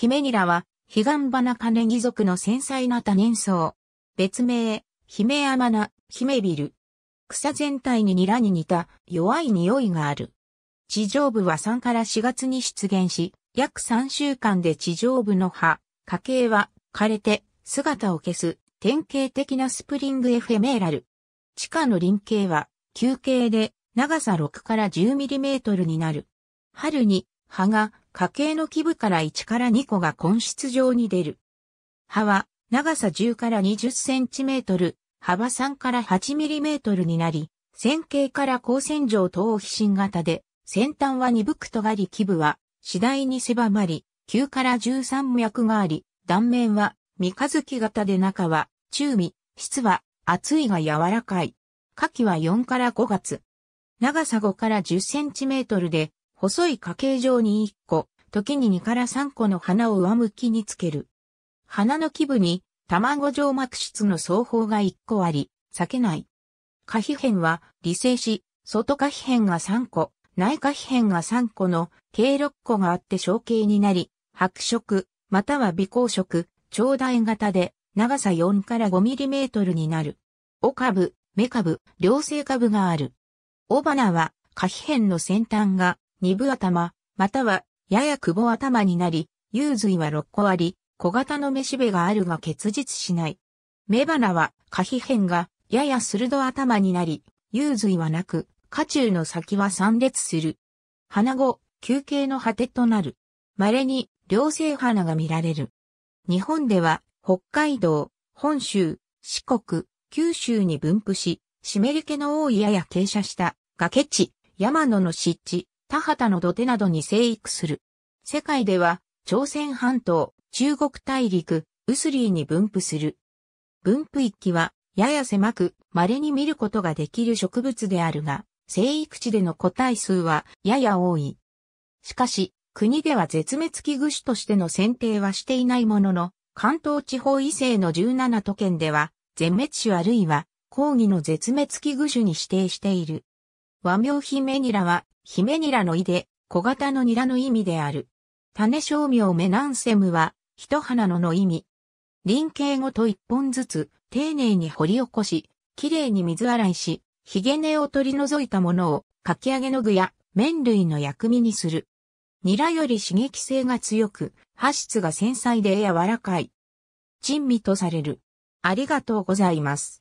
ヒメニラは、ヒガンバナカネギ族の繊細な多年草。別名、ヒメアマナ、ヒメビル。草全体にニラに似た弱い匂いがある。地上部は3から4月に出現し、約3週間で地上部の葉、花茎は枯れて姿を消す典型的なスプリングエフェメーラル。地下の輪形は球憩で長さ6から 10mm になる。春に葉が家系の基部から1から2個が根室状に出る。葉は長さ10から20センチメートル、幅3から8ミリメートルになり、線形から光線状等飛信型で、先端は鈍く尖り基部は次第に狭まり、9から13脈があり、断面は三日月型で中は中身、質は厚いが柔らかい。下記は4から5月。長さ5から10センチメートルで、細い花形状に1個、時に2から3個の花を上向きにつける。花の基部に卵状膜質の双方が1個あり、裂けない。下皮片は理性し、外下皮片が3個、内下皮片が3個の計6個があって小径になり、白色、または微光色、長大型で長さ4から5トルになる。お株、目株、両性株がある。尾花は下皮片の先端が二部頭、または、ややくぼ頭になり、幽髄は六個あり、小型のめしべがあるが結実しない。目鼻は、下皮辺が、やや鋭頭になり、幽髄はなく、下中の先は散裂する。鼻後、休憩の果てとなる。稀に、両性花が見られる。日本では、北海道、本州、四国、九州に分布し、湿り気の多いやや傾斜した崖地、山野の湿地、田畑の土手などに生育する。世界では、朝鮮半島、中国大陸、ウスリーに分布する。分布域は、やや狭く、稀に見ることができる植物であるが、生育地での個体数は、やや多い。しかし、国では絶滅危惧種としての選定はしていないものの、関東地方異性の17都県では、全滅種あるいは、抗議の絶滅危惧種に指定している。和名ヒメニラは、ヒメニラの井で、小型のニラの意味である。種商名メナンセムは、一花のの意味。輪形ごと一本ずつ、丁寧に掘り起こし、きれいに水洗いし、ヒゲ根を取り除いたものを、かき揚げの具や麺類の薬味にする。ニラより刺激性が強く、発質が繊細で柔らかい。珍味とされる。ありがとうございます。